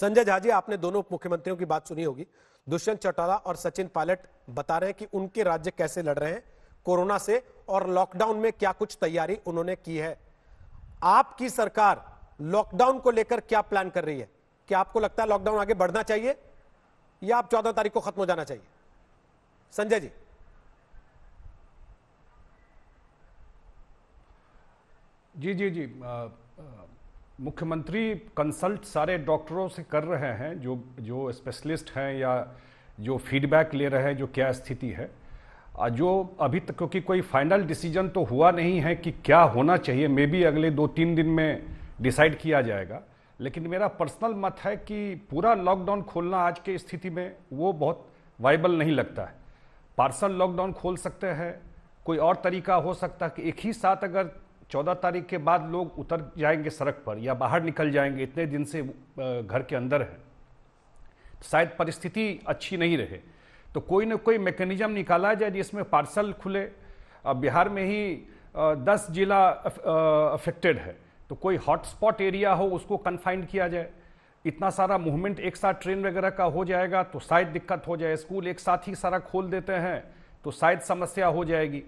संजय झा जी आपने दोनों उप मुख्यमंत्रियों की बात सुनी होगी दुष्यंत चौटाला और सचिन पायलट बता रहे हैं कि उनके राज्य कैसे लड़ रहे हैं कोरोना से और लॉकडाउन में क्या कुछ तैयारी उन्होंने की है आपकी सरकार लॉकडाउन को लेकर क्या प्लान कर रही है क्या आपको लगता है लॉकडाउन आगे बढ़ना चाहिए या आप चौदह तारीख को खत्म हो जाना चाहिए संजय जी जी जी जी आ, आ, मुख्यमंत्री कंसल्ट सारे डॉक्टरों से कर रहे हैं जो जो स्पेशलिस्ट हैं या जो फीडबैक ले रहे हैं जो क्या स्थिति है जो अभी तक क्योंकि कोई फाइनल डिसीजन तो हुआ नहीं है कि क्या होना चाहिए मे बी अगले दो तीन दिन में डिसाइड किया जाएगा लेकिन मेरा पर्सनल मत है कि पूरा लॉकडाउन खोलना आज के स्थिति में वो बहुत वाइबल नहीं लगता है पार्सल लॉकडाउन खोल सकते हैं कोई और तरीका हो सकता है कि एक ही साथ अगर चौदह तारीख के बाद लोग उतर जाएंगे सड़क पर या बाहर निकल जाएंगे इतने दिन से घर के अंदर हैं तो शायद परिस्थिति अच्छी नहीं रहे तो कोई ना कोई मैकेनिज्म निकाला जाए जिसमें पार्सल खुले अब बिहार में ही दस जिला अफेक्टेड है तो कोई हॉटस्पॉट एरिया हो उसको कन्फाइंड किया जाए इतना सारा मूवमेंट एक साथ ट्रेन वगैरह का हो जाएगा तो शायद दिक्कत हो जाए स्कूल एक साथ ही सारा खोल देते हैं तो शायद समस्या हो जाएगी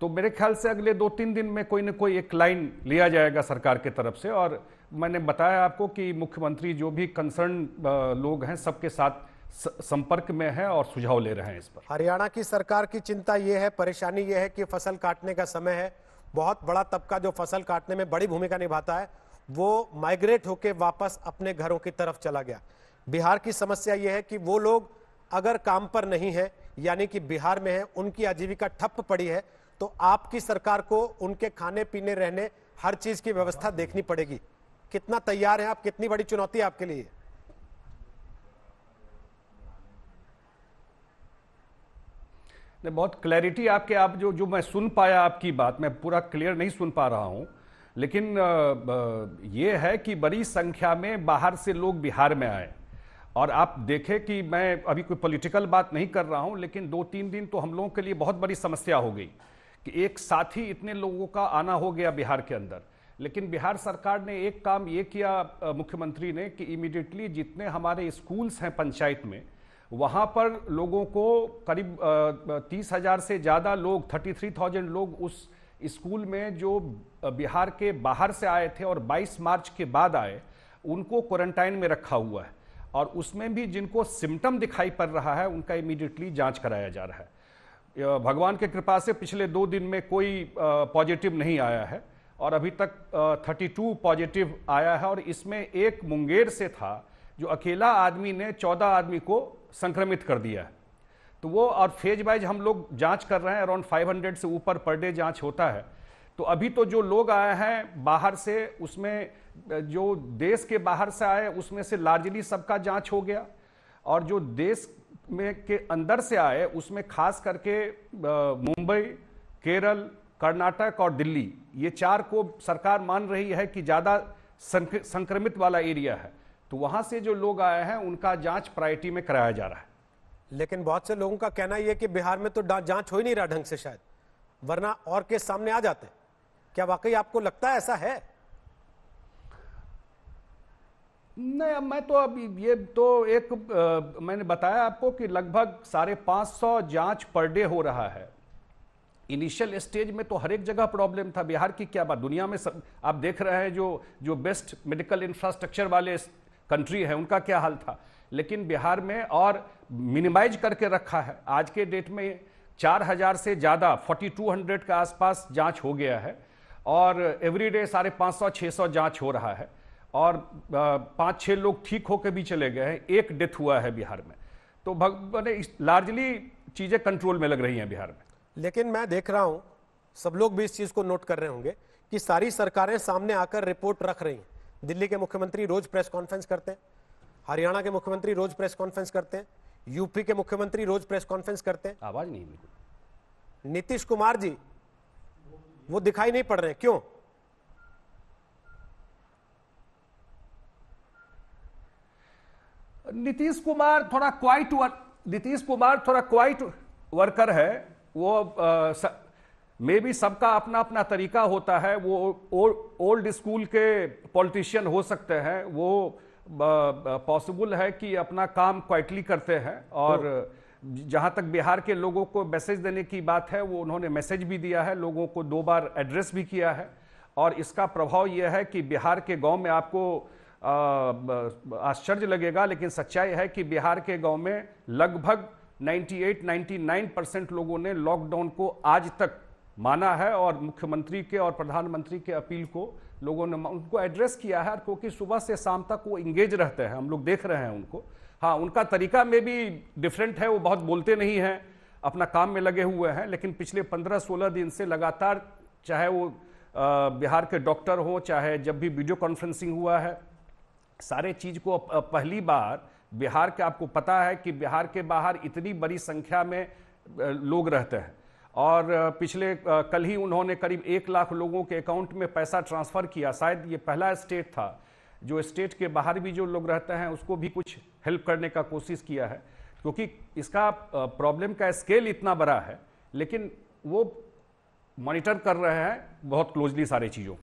तो मेरे ख्याल से अगले दो तीन दिन में कोई ना कोई एक लाइन लिया जाएगा सरकार की तरफ से और मैंने बताया आपको कि मुख्यमंत्री जो भी कंसर्न लोग हैं सबके साथ संपर्क में है और सुझाव ले रहे हैं इस पर हरियाणा की सरकार की चिंता ये है परेशानी ये है कि फसल काटने का समय है बहुत बड़ा तबका जो फसल काटने में बड़ी भूमिका निभाता है वो माइग्रेट होकर वापस अपने घरों की तरफ चला गया बिहार की समस्या ये है कि वो लोग अगर काम पर नहीं है यानी कि बिहार में है उनकी आजीविका ठप्प पड़ी है तो आपकी सरकार को उनके खाने पीने रहने हर चीज की व्यवस्था देखनी पड़ेगी कितना तैयार है आप कितनी बड़ी चुनौती है आपके लिए बहुत क्लैरिटी आपके आप जो जो मैं सुन पाया आपकी बात मैं पूरा क्लियर नहीं सुन पा रहा हूं लेकिन ये है कि बड़ी संख्या में बाहर से लोग बिहार में आए और आप देखें कि मैं अभी कोई पॉलिटिकल बात नहीं कर रहा हूं लेकिन दो तीन दिन तो हम लोगों के लिए बहुत बड़ी समस्या हो गई कि एक साथ ही इतने लोगों का आना हो गया बिहार के अंदर लेकिन बिहार सरकार ने एक काम ये किया मुख्यमंत्री ने कि इमिडिएटली जितने हमारे स्कूल्स हैं पंचायत में वहाँ पर लोगों को करीब तीस हज़ार से ज़्यादा लोग थर्टी थ्री थाउजेंड लोग उस स्कूल में जो बिहार के बाहर से आए थे और 22 मार्च के बाद आए उनको क्वारंटाइन में रखा हुआ है और उसमें भी जिनको सिम्टम दिखाई पड़ रहा है उनका इमीडिएटली जांच कराया जा रहा है भगवान के कृपा से पिछले दो दिन में कोई पॉजिटिव नहीं आया है और अभी तक 32 पॉजिटिव आया है और इसमें एक मुंगेर से था जो अकेला आदमी ने 14 आदमी को संक्रमित कर दिया है तो वो और फेज वाइज हम लोग जांच कर रहे हैं अराउंड 500 से ऊपर पर डे जांच होता है तो अभी तो जो लोग आए हैं बाहर से उसमें जो देश के बाहर से आए उसमें से लार्जली सबका जाँच हो गया और जो देश में के अंदर से आए उसमें खास करके मुंबई केरल कर्नाटक और दिल्ली ये चार को सरकार मान रही है कि ज़्यादा संक्रमित वाला एरिया है तो वहाँ से जो लोग आए हैं उनका जांच प्रायोरिटी में कराया जा रहा है लेकिन बहुत से लोगों का कहना यह कि बिहार में तो जांच हो ही नहीं रहा ढंग से शायद वरना और केस सामने आ जाते क्या वाकई आपको लगता है ऐसा है नहीं अब मैं तो अब ये तो एक आ, मैंने बताया आपको कि लगभग साढ़े पाँच सौ जाँच पर डे हो रहा है इनिशियल स्टेज में तो हर एक जगह प्रॉब्लम था बिहार की क्या बात दुनिया में सब आप देख रहे हैं जो जो बेस्ट मेडिकल इंफ्रास्ट्रक्चर वाले कंट्री है उनका क्या हाल था लेकिन बिहार में और मिनिमाइज करके रखा है आज के डेट में चार हजार से ज़्यादा फोर्टी टू हंड्रेड के आसपास जांच हो गया है और एवरी डे साढ़े पाँच सौ छः सौ जाँच हो रहा है और पाँच छः लोग ठीक होकर भी चले गए हैं एक डेथ हुआ है बिहार में तो मैंने लार्जली चीज़ें कंट्रोल में लग रही हैं बिहार में लेकिन मैं देख रहा हूँ सब लोग भी इस चीज़ को नोट कर रहे होंगे कि सारी सरकारें सामने आकर रिपोर्ट रख रही हैं दिल्ली के मुख्यमंत्री रोज प्रेस कॉन्फ्रेंस करते हैं हरियाणा के मुख्यमंत्री रोज प्रेस कॉन्फ्रेंस करते हैं यूपी के मुख्यमंत्री रोज प्रेस कॉन्फ्रेंस करते हैं आवाज नहीं नीतीश कुमार जी वो दिखाई नहीं पड़ रहे क्यों नीतीश कुमार थोड़ा क्वाइट नीतीश कुमार थोड़ा क्वाइट वर्कर है वो मे भी सबका अपना अपना तरीका होता है वो ओल्ड स्कूल के पॉलिटिशियन हो सकते हैं वो पॉसिबल है कि अपना काम क्वाइटली करते हैं और तो- जहां तक बिहार के लोगों को मैसेज देने की बात है वो उन्होंने मैसेज भी दिया है लोगों को दो बार एड्रेस भी किया है और इसका प्रभाव यह है कि बिहार के गांव में आपको आश्चर्य लगेगा लेकिन सच्चाई है कि बिहार के गांव में लगभग 98-99 परसेंट लोगों ने लॉकडाउन को आज तक माना है और मुख्यमंत्री के और प्रधानमंत्री के अपील को लोगों ने उनको एड्रेस किया है क्योंकि सुबह से शाम तक वो इंगेज रहते हैं हम लोग देख रहे हैं उनको हाँ उनका तरीका में भी डिफरेंट है वो बहुत बोलते नहीं हैं अपना काम में लगे हुए हैं लेकिन पिछले पंद्रह सोलह दिन से लगातार चाहे वो बिहार के डॉक्टर हों चाहे जब भी वीडियो कॉन्फ्रेंसिंग हुआ है सारे चीज को पहली बार बिहार के आपको पता है कि बिहार के बाहर इतनी बड़ी संख्या में लोग रहते हैं और पिछले कल ही उन्होंने करीब एक लाख लोगों के अकाउंट में पैसा ट्रांसफ़र किया शायद ये पहला स्टेट था जो स्टेट के बाहर भी जो लोग रहते हैं उसको भी कुछ हेल्प करने का कोशिश किया है क्योंकि इसका प्रॉब्लम का स्केल इतना बड़ा है लेकिन वो मॉनिटर कर रहे हैं बहुत क्लोजली सारी चीज़ों